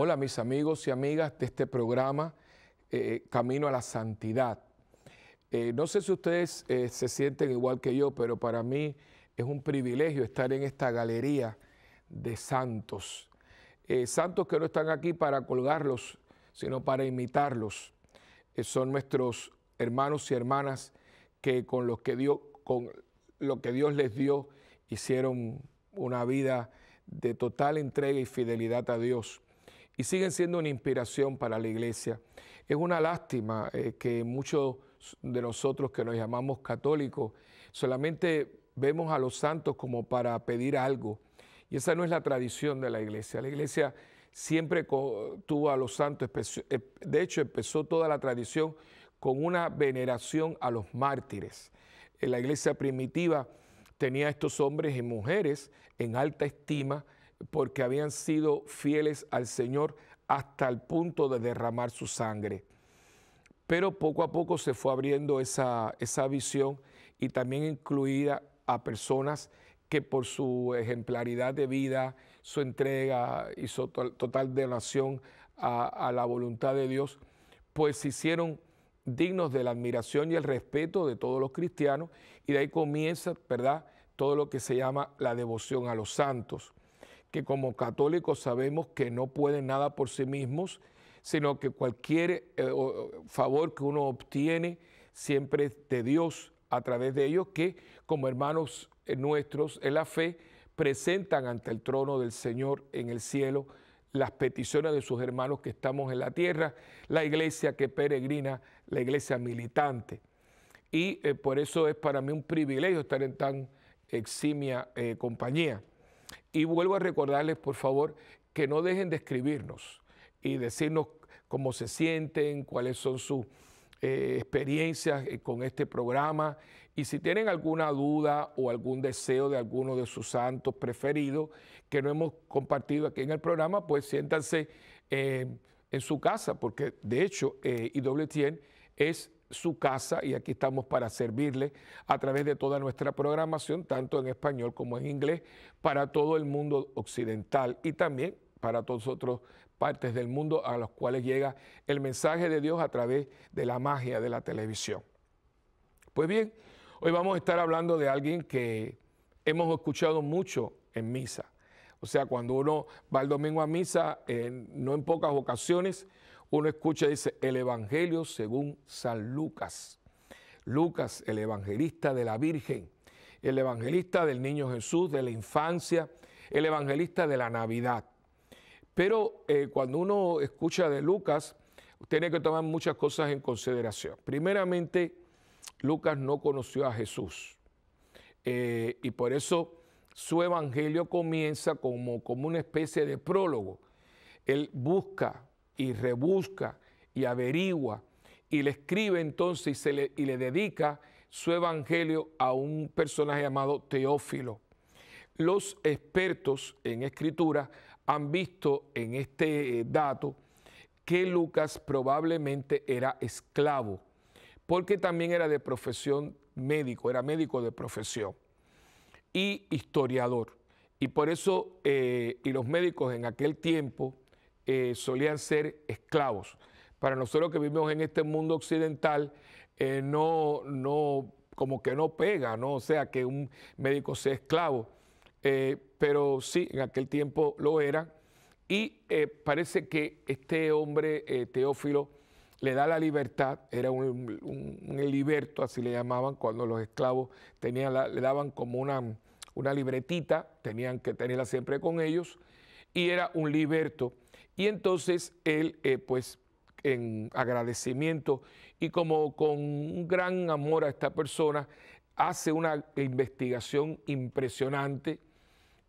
Hola mis amigos y amigas de este programa eh, Camino a la Santidad. Eh, no sé si ustedes eh, se sienten igual que yo, pero para mí es un privilegio estar en esta galería de santos. santos que no están aquí para colgarlos, sino para imitarlos. son nuestros hermanos y hermanas que con, que con lo que Dios les dio hicieron una vida de total entrega y fidelidad a Dios y siguen siendo una inspiración para la iglesia. Es una lástima eh, que muchos de nosotros que nos llamamos católicos solamente vemos a los santos como para pedir algo. Y esa no es la tradición de la iglesia. La iglesia siempre tuvo a los santos, eh, de hecho empezó toda la tradición con una veneración a los mártires. En eh, la iglesia primitiva tenía a estos hombres y mujeres en alta estima, porque habían sido fieles al Señor hasta el punto de derramar su sangre. Pero poco a poco se fue abriendo esa, visión y también incluida a personas que por su ejemplaridad de vida, su entrega y su total donación a, a la voluntad de Dios, pues se hicieron dignos de la admiración y el respeto de todos los cristianos y de ahí comienza, ¿verdad? Todo lo que se llama la devoción a los santos que como católicos sabemos que no pueden nada por sí mismos, sino que cualquier eh, favor que uno obtiene siempre es de Dios a través de ellos, que como hermanos eh, nuestros en la fe presentan ante el trono del Señor en el cielo las peticiones de sus hermanos que estamos en la tierra, la iglesia que peregrina, la iglesia militante. Y eh, por eso es para mí un privilegio estar en tan eximia compañía. Y vuelvo a recordarles, por favor, que no dejen de escribirnos y decirnos cómo se sienten, cuáles son sus eh, experiencias eh, con este programa y si tienen alguna duda o algún deseo de alguno de sus santos preferidos que no hemos compartido aquí en el programa, pues siéntanse eh, en su casa, porque de hecho eh, IWTN es su casa y aquí estamos para servirle a través de toda nuestra programación, tanto en español como en inglés, para todo el mundo occidental y también para todas otras partes del mundo a los cuales llega el mensaje de Dios a través de la magia de la televisión. Pues bien, hoy vamos a estar hablando de alguien que hemos escuchado mucho en misa. O sea, cuando uno va el domingo a misa, eh, no en pocas ocasiones, uno escucha y dice, el Evangelio según San Lucas. Lucas, el evangelista de la Virgen, el evangelista del niño Jesús, de la infancia, el evangelista de la Navidad. Pero eh, cuando uno escucha de Lucas, tiene que tomar muchas cosas en consideración. Primeramente, Lucas no conoció a Jesús. Eh, y por eso su evangelio comienza como, como una especie de prólogo. Él busca y rebusca y averigua y le escribe entonces y, se le, y le dedica su evangelio a un personaje llamado Teófilo. Los expertos en escritura han visto en este eh, dato que Lucas probablemente era esclavo, porque también era de profesión médico, era médico de profesión y historiador. Y por eso, eh, y los médicos en aquel tiempo eh, solían ser esclavos. Para nosotros que vivimos en este mundo occidental, eh, no, no, como que no pega, ¿no? O sea, que un médico sea esclavo. Eh, pero sí, en aquel tiempo lo era. Y parece que este hombre, Teófilo, le da la libertad, era un, liberto, así le llamaban, cuando los esclavos tenían le daban como una, una libretita, tenían que tenerla siempre con ellos, y era un liberto. Y entonces él, eh, pues, en agradecimiento y como con un gran amor a esta persona, hace una investigación impresionante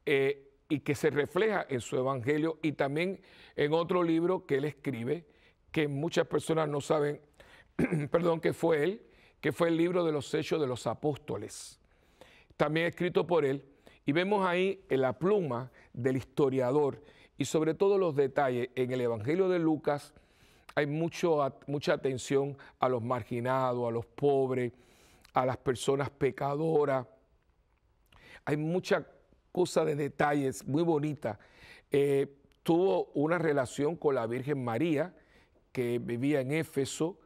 eh, y que se refleja en su evangelio y también en otro libro que él escribe, que muchas personas no saben, perdón, que fue él, que fue el libro de los Hechos de los Apóstoles, también escrito por él. Y vemos ahí en la pluma del historiador y sobre todo los detalles. En el Evangelio de Lucas hay mucho, mucha atención a los marginados, a los pobres, a las personas pecadoras. Hay mucha cosa de detalles muy bonita. Eh, tuvo una relación con la Virgen María, que vivía en Éfeso,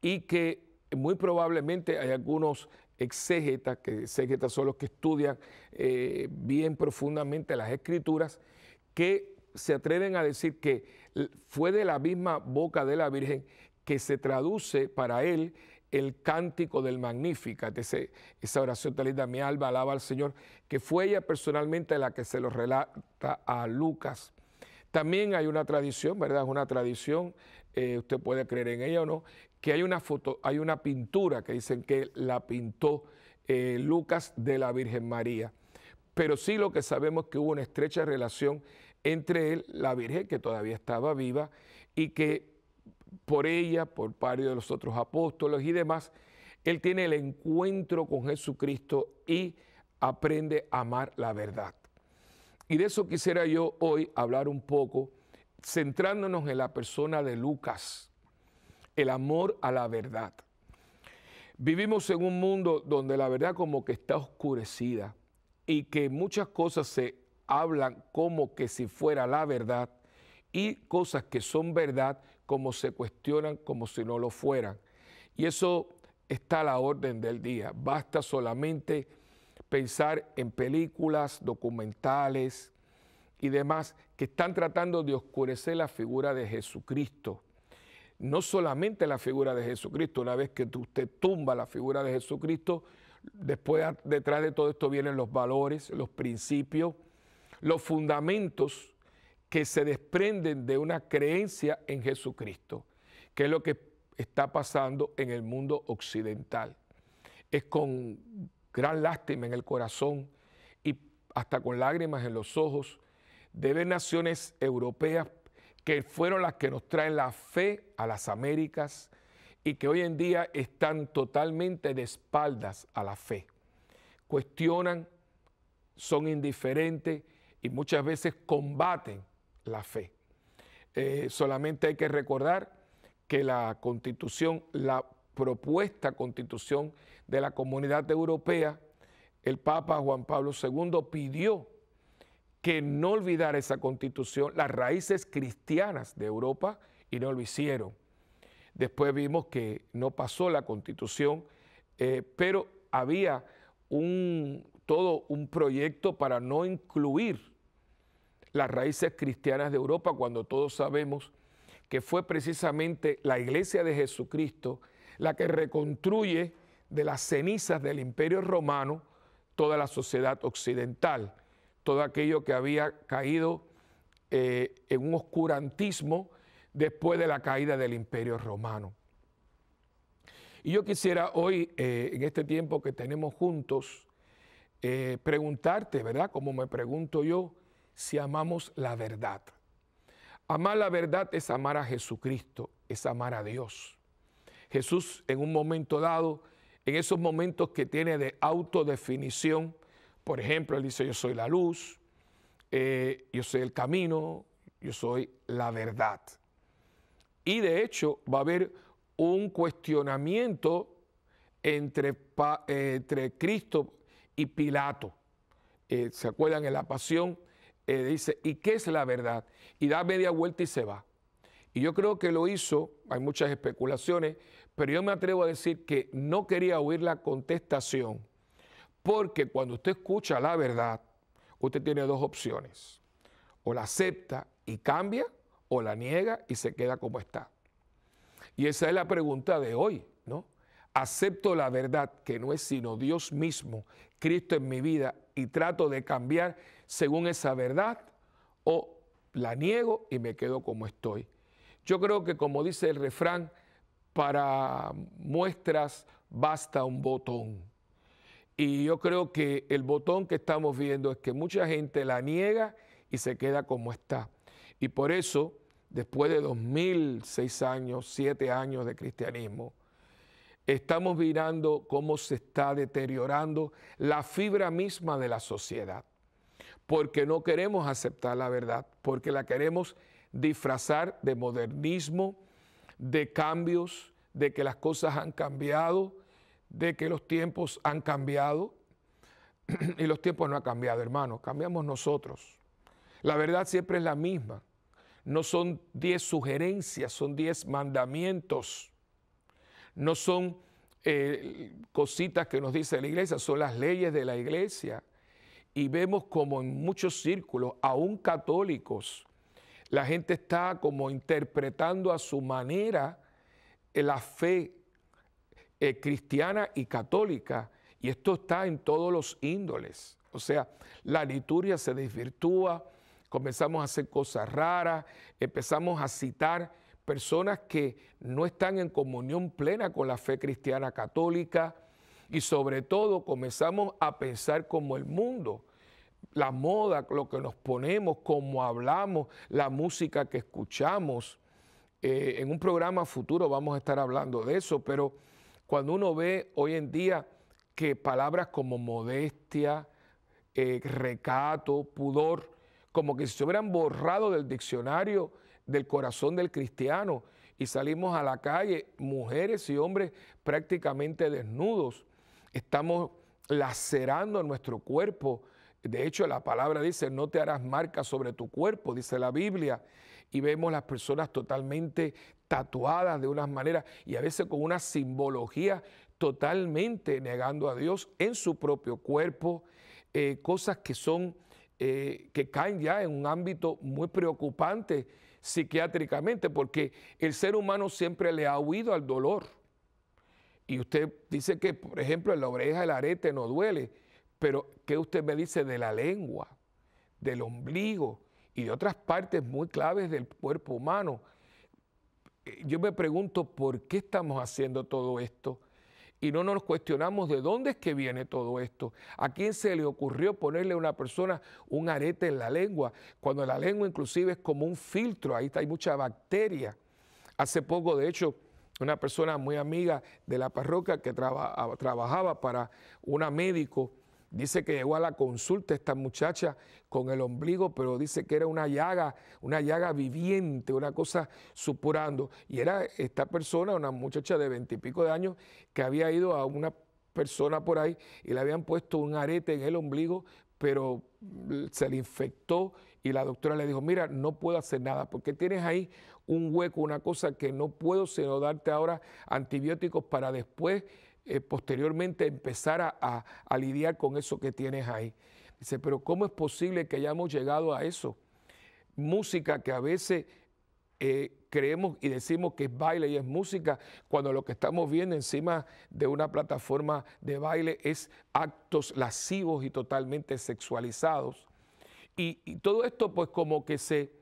y que muy probablemente hay algunos exégetas, que exégetas son los que estudian eh, bien profundamente las escrituras, que se atreven a decir que fue de la misma boca de la Virgen que se traduce para él el cántico del magnífica, esa oración tal y mi alba alaba al Señor, que fue ella personalmente la que se lo relata a Lucas. También hay una tradición, ¿verdad? Es una tradición, eh, usted puede creer en ella o no, que hay una foto, hay una pintura que dicen que la pintó eh, Lucas de la Virgen María. Pero sí lo que sabemos es que hubo una estrecha relación entre él la Virgen, que todavía estaba viva, y que por ella, por pario de los otros apóstoles y demás, él tiene el encuentro con Jesucristo y aprende a amar la verdad. Y de eso quisiera yo hoy hablar un poco, centrándonos en la persona de Lucas, el amor a la verdad. Vivimos en un mundo donde la verdad como que está oscurecida y que muchas cosas se hablan como que si fuera la verdad y cosas que son verdad como se cuestionan como si no lo fueran. Y eso está a la orden del día. Basta solamente pensar en películas, documentales y demás que están tratando de oscurecer la figura de Jesucristo. No solamente la figura de Jesucristo, una vez que usted tumba la figura de Jesucristo, después detrás de todo esto vienen los valores, los principios, los fundamentos que se desprenden de una creencia en Jesucristo, que es lo que está pasando en el mundo occidental. Es con gran lástima en el corazón y hasta con lágrimas en los ojos de ver naciones europeas que fueron las que nos traen la fe a las Américas y que hoy en día están totalmente de espaldas a la fe. Cuestionan, son indiferentes y muchas veces combaten la fe. Eh, solamente hay que recordar que la constitución, la propuesta constitución de la Comunidad Europea, el Papa Juan Pablo II pidió que no olvidara esa constitución, las raíces cristianas de Europa, y no lo hicieron. Después vimos que no pasó la constitución, eh, pero había un todo un proyecto para no incluir las raíces cristianas de Europa cuando todos sabemos que fue precisamente la iglesia de Jesucristo la que reconstruye de las cenizas del imperio romano toda la sociedad occidental, todo aquello que había caído eh, en un oscurantismo después de la caída del imperio romano. Y yo quisiera hoy, eh, en este tiempo que tenemos juntos, eh, preguntarte, ¿verdad? Como me pregunto yo, si amamos la verdad. Amar la verdad es amar a Jesucristo, es amar a Dios. Jesús en un momento dado, en esos momentos que tiene de autodefinición, por ejemplo, él dice, yo soy la luz, eh, yo soy el camino, yo soy la verdad. Y de hecho va a haber un cuestionamiento entre, eh, entre Cristo y Pilato. Eh, ¿Se acuerdan en la pasión? Eh, dice, ¿y qué es la verdad? Y da media vuelta y se va. Y yo creo que lo hizo, hay muchas especulaciones, pero yo me atrevo a decir que no quería oír la contestación, porque cuando usted escucha la verdad, usted tiene dos opciones, o la acepta y cambia, o la niega y se queda como está. Y esa es la pregunta de hoy, ¿no? Acepto la verdad que no es sino Dios mismo, Cristo en mi vida, y trato de cambiar según esa verdad o la niego y me quedo como estoy. Yo creo que como dice el refrán, para muestras basta un botón. Y yo creo que el botón que estamos viendo es que mucha gente la niega y se queda como está. Y por eso, después de 2006 años, 7 años de cristianismo, Estamos mirando cómo se está deteriorando la fibra misma de la sociedad, porque no queremos aceptar la verdad, porque la queremos disfrazar de modernismo, de cambios, de que las cosas han cambiado, de que los tiempos han cambiado. y los tiempos no han cambiado, hermano, cambiamos nosotros. La verdad siempre es la misma. No son diez sugerencias, son diez mandamientos no son eh, cositas que nos dice la iglesia, son las leyes de la iglesia. Y vemos como en muchos círculos, aún católicos, la gente está como interpretando a su manera eh, la fe eh, cristiana y católica. Y esto está en todos los índoles. O sea, la liturgia se desvirtúa, comenzamos a hacer cosas raras, empezamos a citar personas que no están en comunión plena con la fe cristiana católica y sobre todo comenzamos a pensar como el mundo. La moda, lo que nos ponemos, cómo hablamos, la música que escuchamos. Eh, en un programa futuro vamos a estar hablando de eso, pero cuando uno ve hoy en día que palabras como modestia, eh, recato, pudor, como que se hubieran borrado del diccionario del corazón del cristiano y salimos a la calle, mujeres y hombres prácticamente desnudos. Estamos lacerando nuestro cuerpo. De hecho, la palabra dice, no te harás marca sobre tu cuerpo, dice la Biblia. Y vemos las personas totalmente tatuadas de unas maneras y a veces con una simbología totalmente negando a Dios en su propio cuerpo, eh, cosas que son eh, que caen ya en un ámbito muy preocupante psiquiátricamente, porque el ser humano siempre le ha huido al dolor. Y usted dice que, por ejemplo, en la oreja el arete no duele, pero ¿qué usted me dice de la lengua, del ombligo y de otras partes muy claves del cuerpo humano? Eh, yo me pregunto, ¿por qué estamos haciendo todo esto? y no nos cuestionamos de dónde es que viene todo esto. ¿A quién se le ocurrió ponerle a una persona un arete en la lengua? Cuando la lengua inclusive es como un filtro, ahí está, hay mucha bacteria. Hace poco, de hecho, una persona muy amiga de la parroquia que trabajaba para una médico Dice que llegó a la consulta esta muchacha con el ombligo, pero dice que era una llaga, una llaga viviente, una cosa supurando. Y era esta persona, una muchacha de veintipico de años, que había ido a una persona por ahí y le habían puesto un arete en el ombligo, pero se le infectó y la doctora le dijo, mira, no puedo hacer nada porque tienes ahí un hueco, una cosa que no puedo sino darte ahora antibióticos para después eh, posteriormente empezar a, lidiar con eso que tienes ahí. Dice, pero ¿cómo es posible que hayamos llegado a eso? Música que a veces eh, creemos y decimos que es baile y es música, cuando lo que estamos viendo encima de una plataforma de baile es actos lascivos y totalmente sexualizados. y todo esto pues como que se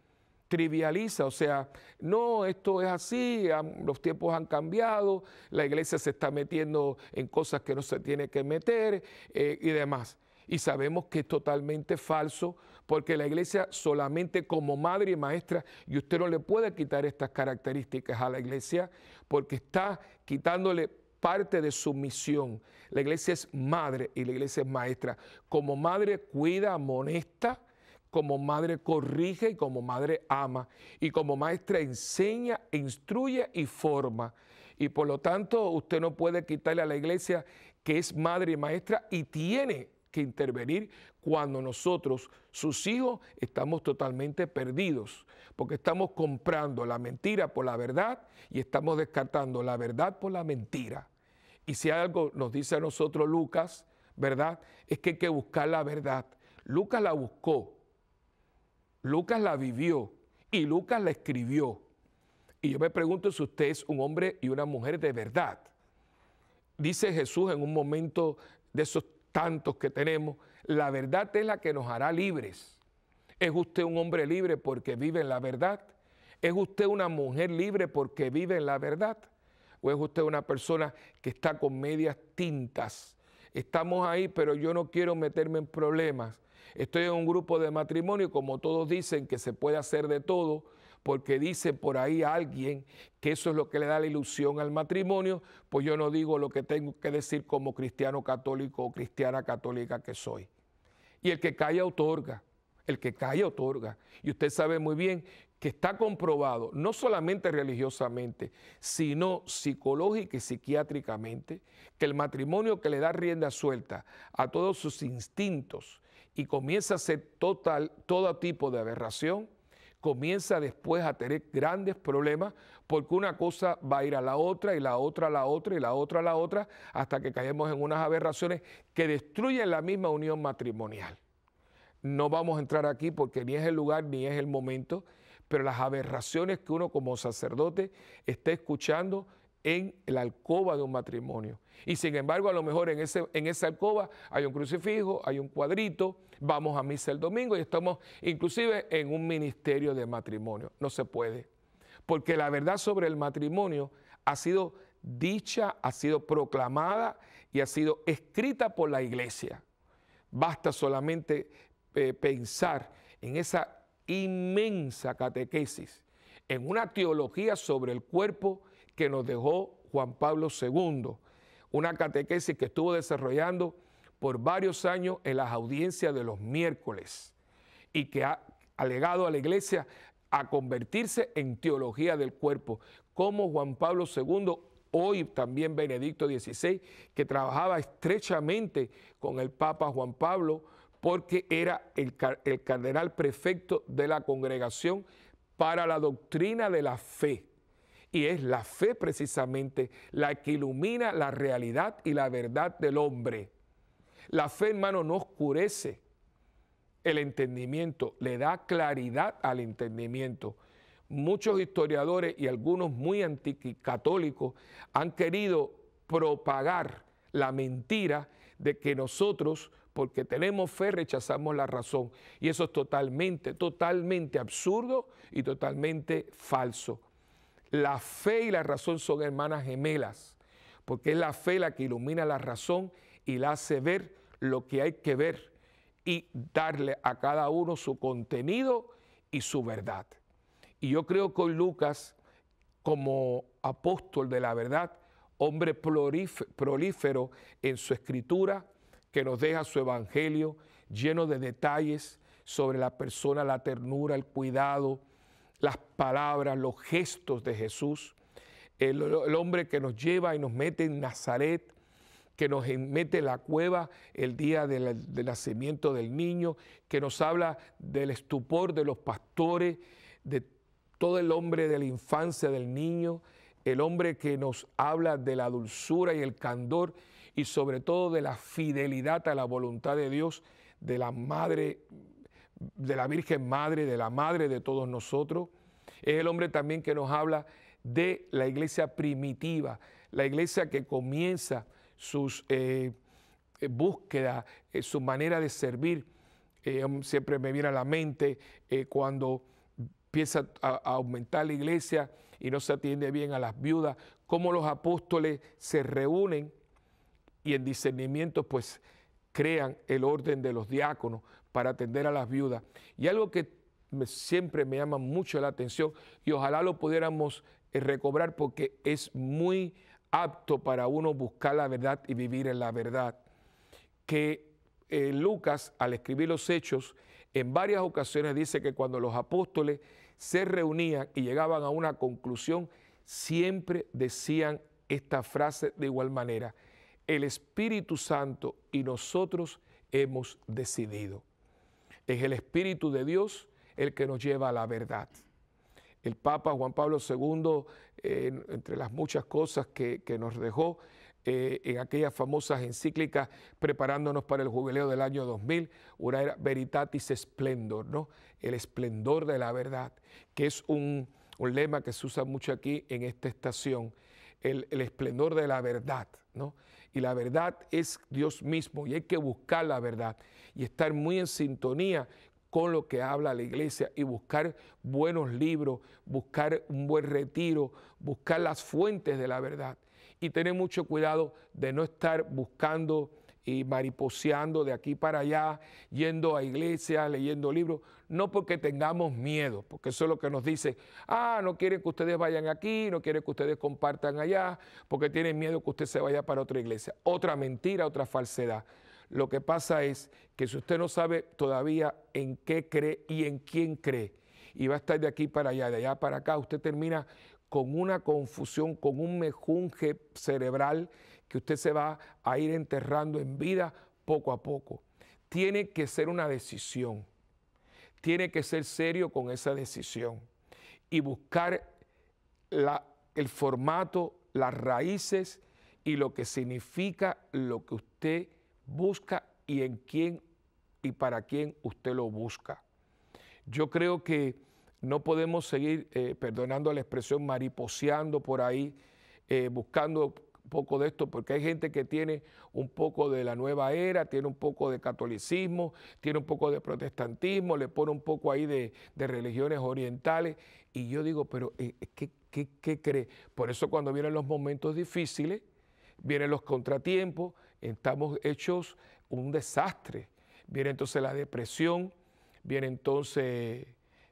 trivializa, o sea, no, esto es así, los tiempos han cambiado, la iglesia se está metiendo en cosas que no se tiene que meter eh, y demás. Y sabemos que es totalmente falso porque la iglesia solamente como madre y maestra, y usted no le puede quitar estas características a la iglesia porque está quitándole parte de su misión. La iglesia es madre y la iglesia es maestra. Como madre cuida, amonesta, como madre corrige y como madre ama, y como maestra enseña, instruye y forma. Y por lo tanto, usted no puede quitarle a la iglesia que es madre y maestra y tiene que intervenir cuando nosotros, sus hijos, estamos totalmente perdidos, porque estamos comprando la mentira por la verdad y estamos descartando la verdad por la mentira. Y si algo nos dice a nosotros Lucas, ¿verdad? Es que hay que buscar la verdad. Lucas la buscó, Lucas la vivió y Lucas la escribió. Y yo me pregunto si usted es un hombre y una mujer de verdad. Dice Jesús en un momento de esos tantos que tenemos, la verdad es la que nos hará libres. ¿Es usted un hombre libre porque vive en la verdad? ¿Es usted una mujer libre porque vive en la verdad? ¿O es usted una persona que está con medias tintas? Estamos ahí, pero yo no quiero meterme en problemas. Estoy en un grupo de matrimonio, como todos dicen que se puede hacer de todo, porque dice por ahí alguien que eso es lo que le da la ilusión al matrimonio, pues yo no digo lo que tengo que decir como cristiano católico o cristiana católica que soy. Y el que calla otorga, el que calla otorga. Y usted sabe muy bien que está comprobado, no solamente religiosamente, sino psicológica y psiquiátricamente, que el matrimonio que le da rienda suelta a todos sus instintos, y comienza a ser total, todo tipo de aberración, comienza después a tener grandes problemas porque una cosa va a ir a la otra y la otra a la otra y la otra a la otra hasta que caemos en unas aberraciones que destruyen la misma unión matrimonial. No vamos a entrar aquí porque ni es el lugar ni es el momento, pero las aberraciones que uno como sacerdote está escuchando en la alcoba de un matrimonio. Y sin embargo, a lo mejor en, ese, en esa alcoba hay un crucifijo, hay un cuadrito, vamos a misa el domingo y estamos inclusive en un ministerio de matrimonio. No se puede. Porque la verdad sobre el matrimonio ha sido dicha, ha sido proclamada y ha sido escrita por la iglesia. Basta solamente eh, pensar en esa inmensa catequesis, en una teología sobre el cuerpo que nos dejó Juan Pablo II, una catequesis que estuvo desarrollando por varios años en las audiencias de los miércoles y que ha alegado a la iglesia a convertirse en teología del cuerpo, como Juan Pablo II, hoy también Benedicto XVI, que trabajaba estrechamente con el Papa Juan Pablo, porque era el, el cardenal prefecto de la congregación para la doctrina de la fe. Y es la fe precisamente la que ilumina la realidad y la verdad del hombre. La fe, hermano, no oscurece el entendimiento, le da claridad al entendimiento. Muchos historiadores y algunos muy anticatólicos han querido propagar la mentira de que nosotros, porque tenemos fe, rechazamos la razón. Y eso es totalmente, totalmente absurdo y totalmente falso. La fe y la razón son hermanas gemelas, porque es la fe la que ilumina la razón y la hace ver lo que hay que ver y darle a cada uno su contenido y su verdad. Y yo creo que Lucas, como apóstol de la verdad, hombre prolífero en su escritura, que nos deja su evangelio lleno de detalles sobre la persona, la ternura, el cuidado, las palabras, los gestos de Jesús, el, hombre que nos lleva y nos mete en Nazaret, que nos mete en la cueva el día del nacimiento del niño, que nos habla del estupor de los pastores, de todo el hombre de la infancia del niño, el hombre que nos habla de la dulzura y el candor y sobre todo de la fidelidad a la voluntad de Dios, de la madre de la Virgen Madre, de la Madre de todos nosotros. Es el hombre también que nos habla de la iglesia primitiva, la iglesia que comienza sus eh, eh, búsquedas, eh, su manera de servir. siempre me viene a la mente cuando empieza a, a aumentar la iglesia y no se atiende bien a las viudas, cómo los apóstoles se reúnen y en discernimiento pues crean el orden de los diáconos para atender a las viudas. Y algo que siempre me llama mucho la atención y ojalá lo pudiéramos eh, recobrar porque es muy apto para uno buscar la verdad y vivir en la verdad. Que eh, Lucas, al escribir los hechos, en varias ocasiones dice que cuando los apóstoles se reunían y llegaban a una conclusión, siempre decían esta frase de igual manera, el Espíritu Santo y nosotros hemos decidido. Es el Espíritu de Dios el que nos lleva a la verdad. El Papa Juan Pablo II, eh, entre las muchas cosas que, nos dejó, eh, en aquellas famosas encíclicas preparándonos para el jubileo del año 2000, era Veritatis Splendor, ¿no? El esplendor de la verdad, que es un, lema que se usa mucho aquí en esta estación, el esplendor de la verdad, ¿no? y la verdad es Dios mismo y hay que buscar la verdad y estar muy en sintonía con lo que habla la iglesia y buscar buenos libros, buscar un buen retiro, buscar las fuentes de la verdad y tener mucho cuidado de no estar buscando y mariposeando de aquí para allá, yendo a iglesia, leyendo libros, no porque tengamos miedo, porque eso es lo que nos dice, ah, no quieren que ustedes vayan aquí, no quieren que ustedes compartan allá, porque tienen miedo que usted se vaya para otra iglesia. Otra mentira, otra falsedad. Lo que pasa es que si usted no sabe todavía en qué cree y en quién cree, y va a estar de aquí para allá, de allá para acá, usted termina con una confusión, con un mejunje cerebral que usted se va a ir enterrando en vida poco a poco. Tiene que ser una decisión. Tiene que ser serio con esa decisión y buscar la, el formato, las raíces y lo que significa lo que usted busca y en quién y para quién usted lo busca. Yo creo que no podemos seguir, eh, perdonando la expresión, mariposeando por ahí, eh, buscando poco de esto, porque hay gente que tiene un poco de la nueva era, tiene un poco de catolicismo, tiene un poco de protestantismo, le pone un poco ahí de, religiones orientales. Y yo digo, pero eh, eh, ¿qué, cree? Por eso cuando vienen los momentos difíciles, vienen los contratiempos, estamos hechos un desastre. Viene entonces la depresión, viene entonces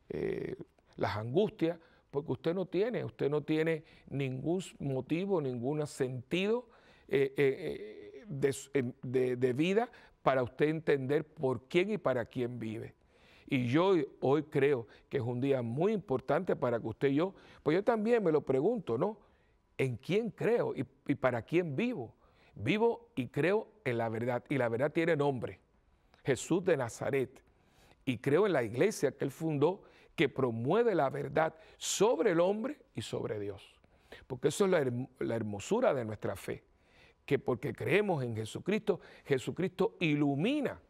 eh, las angustias, porque usted no tiene, usted no tiene ningún motivo, ningún sentido eh, eh, eh, de, vida para usted entender por quién y para quién vive. Y yo hoy creo que es un día muy importante para que usted y yo, pues yo también me lo pregunto, ¿no? ¿En quién creo y, y, para quién vivo? Vivo y creo en la verdad. Y la verdad tiene nombre, Jesús de Nazaret. Y creo en la iglesia que él fundó que promueve la verdad sobre el hombre y sobre Dios. Porque eso es la, hermosura de nuestra fe, que porque creemos en Jesucristo, Jesucristo ilumina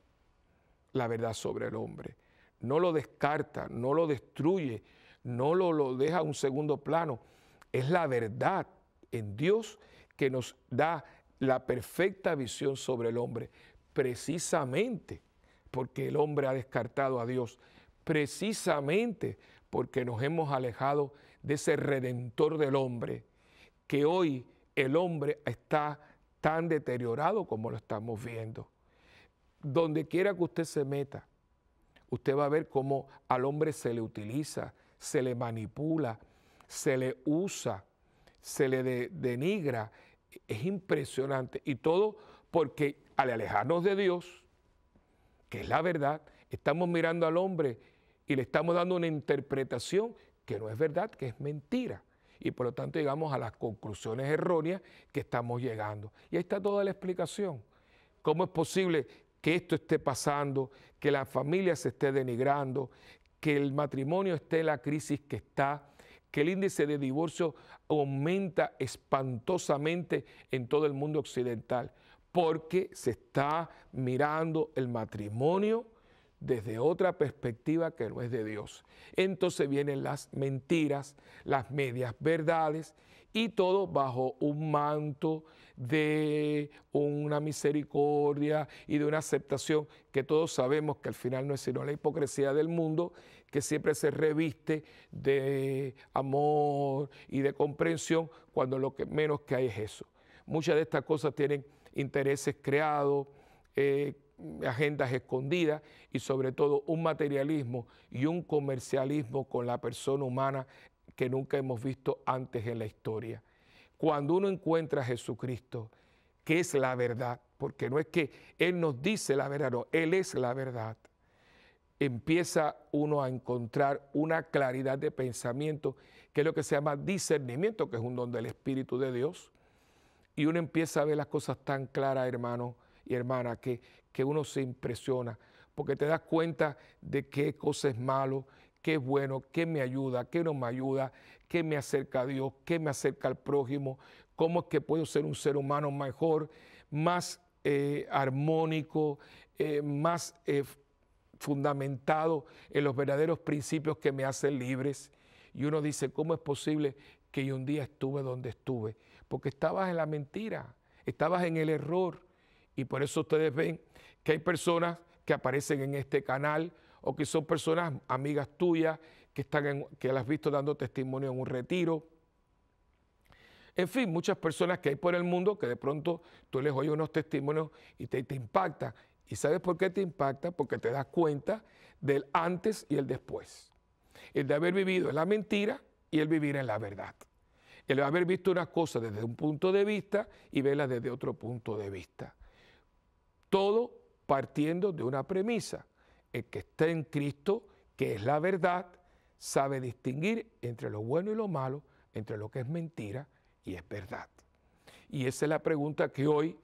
la verdad sobre el hombre, no lo descarta, no lo destruye, no lo, lo deja a un segundo plano. Es la verdad en Dios que nos da la perfecta visión sobre el hombre, precisamente porque el hombre ha descartado a Dios precisamente porque nos hemos alejado de ese redentor del hombre, que hoy el hombre está tan deteriorado como lo estamos viendo. Donde quiera que usted se meta, usted va a ver cómo al hombre se le utiliza, se le manipula, se le usa, se le denigra. Es impresionante. Y todo porque al alejarnos de Dios, que es la verdad, estamos mirando al hombre y le estamos dando una interpretación que no es verdad, que es mentira. Y por lo tanto llegamos a las conclusiones erróneas que estamos llegando. Y ahí está toda la explicación. ¿Cómo es posible que esto esté pasando, que la familia se esté denigrando, que el matrimonio esté en la crisis que está, que el índice de divorcio aumenta espantosamente en todo el mundo occidental? Porque se está mirando el matrimonio desde otra perspectiva que no es de Dios. Entonces vienen las mentiras, las medias verdades y todo bajo un manto de una misericordia y de una aceptación que todos sabemos que al final no es sino la hipocresía del mundo que siempre se reviste de amor y de comprensión cuando lo que menos que hay es eso. Muchas de estas cosas tienen intereses creados, eh, agendas escondidas y sobre todo un materialismo y un comercialismo con la persona humana que nunca hemos visto antes en la historia. Cuando uno encuentra a Jesucristo, que es la verdad, porque no es que Él nos dice la verdad, no, Él es la verdad, empieza uno a encontrar una claridad de pensamiento, que es lo que se llama discernimiento, que es un don del Espíritu de Dios, y uno empieza a ver las cosas tan claras, hermano y hermana, que, que uno se impresiona, porque te das cuenta de qué cosa es malo, qué es bueno, qué me ayuda, qué no me ayuda, qué me acerca a Dios, qué me acerca al prójimo, cómo es que puedo ser un ser humano mejor, más eh, armónico, eh, más eh, fundamentado en los verdaderos principios que me hacen libres. Y uno dice, ¿cómo es posible que yo un día estuve donde estuve? Porque estabas en la mentira, estabas en el error, y por eso ustedes ven que hay personas que aparecen en este canal o que son personas amigas tuyas que, están que las has visto dando testimonio en un retiro. En fin, muchas personas que hay por el mundo que de pronto tú les oyes unos testimonios y te, te impacta. ¿Y sabes por qué te impacta? Porque te das cuenta del antes y el después. El de haber vivido en la mentira y el vivir en la verdad. El de haber visto una cosa desde un punto de vista y verlas desde otro punto de vista. Todo partiendo de una premisa. El que está en Cristo, que es la verdad, sabe distinguir entre lo bueno y lo malo, entre lo que es mentira y es verdad. Y esa es la pregunta que hoy,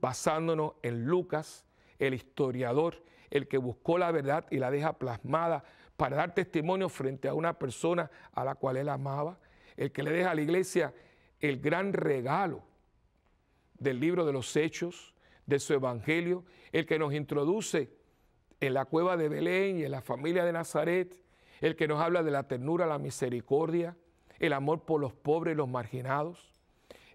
basándonos en Lucas, el historiador, el que buscó la verdad y la deja plasmada para dar testimonio frente a una persona a la cual él amaba, el que le deja a la iglesia el gran regalo del libro de los hechos, de su Evangelio, el que nos introduce en la cueva de Belén y en la familia de Nazaret, el que nos habla de la ternura, la misericordia, el amor por los pobres y los marginados.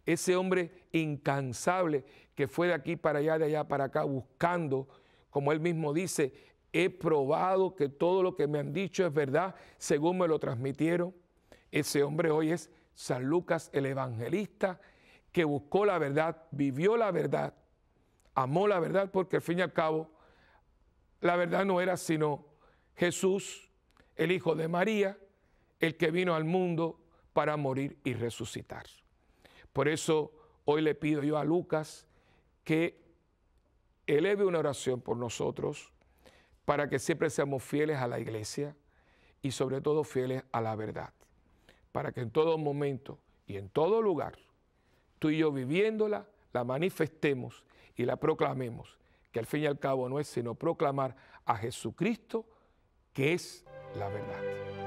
Ese hombre incansable que fue de aquí para allá, de allá para acá, buscando, como él mismo dice, he probado que todo lo que me han dicho es verdad, según me lo transmitieron. Ese hombre hoy es San Lucas el Evangelista, que buscó la verdad, vivió la verdad, amó la verdad porque al fin y al cabo la verdad no era sino Jesús, el Hijo de María, el que vino al mundo para morir y resucitar. Por eso hoy le pido yo a Lucas que eleve una oración por nosotros para que siempre seamos fieles a la iglesia y sobre todo fieles a la verdad, para que en todo momento y en todo lugar, tú y yo viviéndola, la manifestemos y la proclamemos, que al fin y al cabo no es sino proclamar a Jesucristo, que es la verdad.